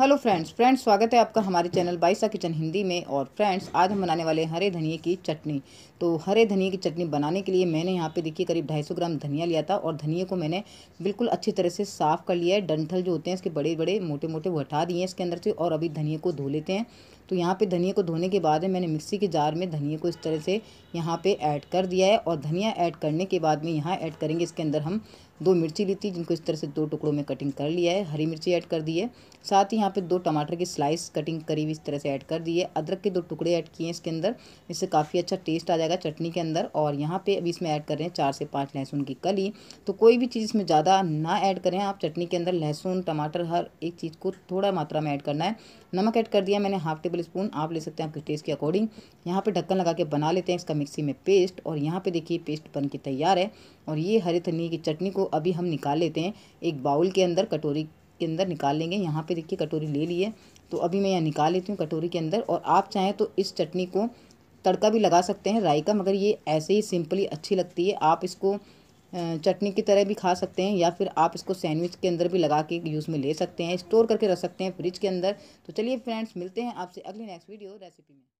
hello friends friends स्वागत है आपका हमारे चैनल बाईसा किचन हिंदी में और फ्रेंड्स आज हम बनाने वाले हरे धनिए की चटनी तो हरे धनिए की चटनी बनाने के लिए मैंने यहाँ पे देखिए करीब 250 ग्राम धनिया लिया था और धनिए को मैंने बिल्कुल अच्छी तरह से साफ़ कर लिया है डंठल जो होते हैं इसके बड़े बड़े मोटे मोटे वो हटा दिए हैं इसके अंदर से और अभी धनिए को धो लेते हैं तो यहाँ पे धनिया को धोने के बाद में मैंने मिक्सी के जार में धनिया को इस तरह से यहाँ पे ऐड कर दिया है और धनिया ऐड करने के बाद में यहाँ ऐड करेंगे इसके अंदर हम दो मिर्ची ली थी जिनको इस तरह से दो टुकड़ों में कटिंग कर लिया है हरी मिर्ची ऐड कर दी है साथ ही यहाँ पे दो टमाटर की स्लाइस कटिंग करी हुई इस तरह से ऐड कर दिए अदरक के दो टुकड़े ऐड किए हैं इसके अंदर इससे काफ़ी अच्छा टेस्ट आ जाएगा चटनी के अंदर और यहाँ पे अभी इसमें ऐड कर रहे हैं चार से पाँच लहसुन की कली तो कोई भी चीज़ इसमें ज़्यादा ना ऐड करें आप चटनी के अंदर लहसुन टमाटर हर एक चीज़ को थोड़ा मात्रा में ऐड करना है नमक ऐड कर दिया मैंने हाफ टेबल टेबल स्पून आप ले सकते हैं आपके टेस्ट के अकॉर्डिंग यहाँ पे ढक्कन लगा के बना लेते हैं इसका मिक्सी में पेस्ट और यहाँ पे देखिए पेस्ट बन के तैयार है और ये हरे धनी की चटनी को अभी हम निकाल लेते हैं एक बाउल के अंदर कटोरी के अंदर निकाल लेंगे यहाँ पे देखिए कटोरी ले ली है तो अभी मैं यहाँ निकाल लेती हूँ कटोरी के अंदर और आप चाहें तो इस चटनी को तड़का भी लगा सकते हैं राई का मगर ये ऐसे ही सिंपली अच्छी लगती है आप इसको चटनी की तरह भी खा सकते हैं या फिर आप इसको सैंडविच के अंदर भी लगा के यूज़ में ले सकते हैं स्टोर करके रख सकते हैं फ्रिज के अंदर तो चलिए फ्रेंड्स मिलते हैं आपसे अगली नेक्स्ट वीडियो रेसिपी में